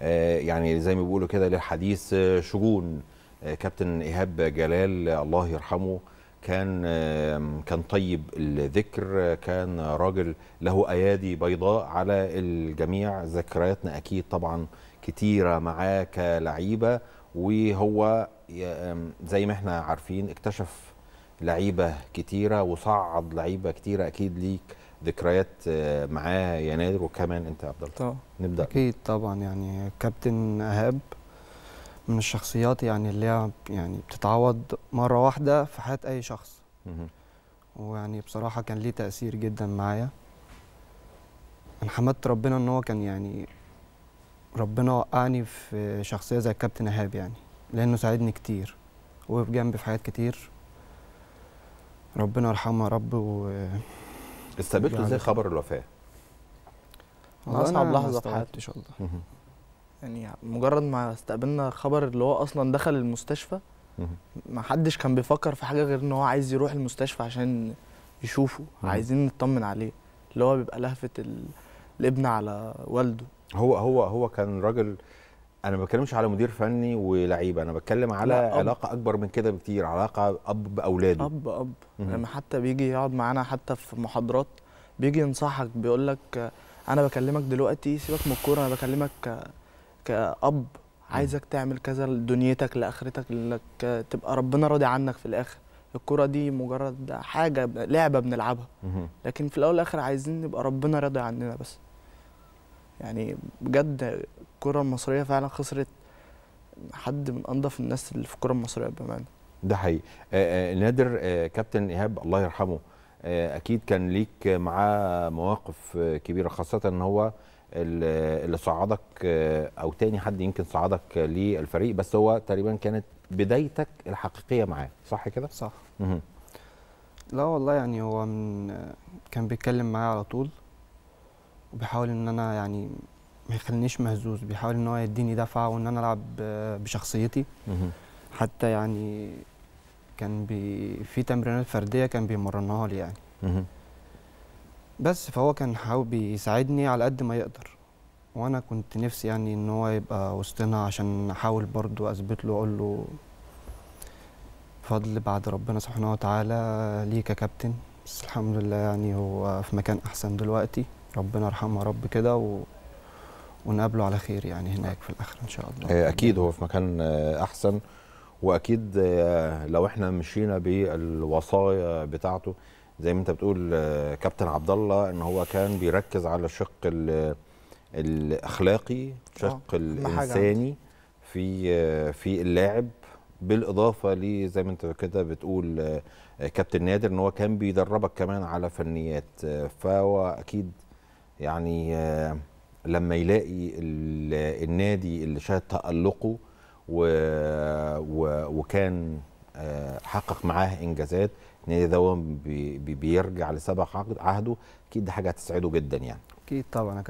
آه، يعني زي ما بيقولوا كده للحديث آه، شجون آه، كابتن ايهاب جلال الله يرحمه كان كان طيب الذكر كان راجل له ايادي بيضاء على الجميع ذكرياتنا اكيد طبعا كتيره معاه كلعيبه وهو زي ما احنا عارفين اكتشف لعيبه كتيره وصعد لعيبه كتيره اكيد ليك ذكريات آه، معاه يا نادر وكمان انت يا عبد الله طبعا نبدا اكيد طبعا يعني كابتن اهاب من الشخصيات يعني اللي هي يعني بتتعوض مره واحده في حياه اي شخص ويعني بصراحه كان ليه تاثير جدا معايا انا حمدت ربنا ان هو كان يعني ربنا وقعني في شخصيه زي كابتن ايهاب يعني لانه ساعدني كتير وقف جنبي في حاجات كتير ربنا يرحمه يا رب و استقبلتوا يعني ازاي خبر الوفاه؟ اصعب لحظه في حياتي ان شاء الله يعني مجرد ما استقبلنا خبر اللي هو اصلا دخل المستشفى ما حدش كان بيفكر في حاجه غير ان هو عايز يروح المستشفى عشان يشوفه عايزين نطمن عليه اللي هو بيبقى لهفه الابن على والده هو هو هو كان راجل انا ما بتكلمش على مدير فني ولعيبه انا بتكلم على علاقه اكبر من كده بكتير علاقه اب باولاده اب اب لما حتى بيجي يقعد معانا حتى في محاضرات بيجي ينصحك بيقول لك انا بكلمك دلوقتي سيبك من الكوره انا بكلمك ك... كاب عايزك تعمل كذا لدنيتك لاخرتك لك تبقى ربنا راضي عنك في الاخر الكرة دي مجرد حاجة لعبة بنلعبها لكن في الأول والآخر عايزين نبقى ربنا راضي عننا بس يعني بجد الكره المصريه فعلا خسرت حد من انظف الناس اللي في الكره المصريه بمعنى ده حقيقي آه، آه، نادر آه، كابتن ايهاب الله يرحمه اكيد كان ليك معاه مواقف كبيره خاصه ان هو اللي صعدك او تاني حد يمكن صعدك للفريق بس هو تقريبا كانت بدايتك الحقيقيه معاه صح كده صح لا والله يعني هو من كان بيتكلم معايا على طول وبيحاول ان انا يعني ما يخلينيش مهزوز بيحاول ان هو يديني دفعه وان انا العب بشخصيتي حتى يعني كان بي في تمرينات فرديه كان بيمرنها لي يعني بس فهو كان حاول بيساعدني على قد ما يقدر وانا كنت نفسي يعني ان هو يبقى وسطنا عشان احاول برضو اثبت له اقول له فضل بعد ربنا سبحانه وتعالى ليك يا كابتن بس الحمد لله يعني هو في مكان احسن دلوقتي ربنا يرحمها رب كده و... ونقابله على خير يعني هناك في الاخر ان شاء الله آه، اكيد هو في مكان آه، احسن واكيد آه، لو احنا مشينا بالوصايا بتاعته زي ما انت بتقول كابتن عبد الله ان هو كان بيركز على الشق الاخلاقي الشق الانساني في في اللاعب بالاضافه ل زي ما انت كده بتقول كابتن نادر ان هو كان بيدربك كمان على فنيات فهو اكيد يعني آه، لما يلاقي النادي اللي شهد تألقه وكان آه، حقق معاه انجازات النادي ده بيرجع لسبق عهده اكيد دي حاجه هتسعده جدا يعني اكيد طبعا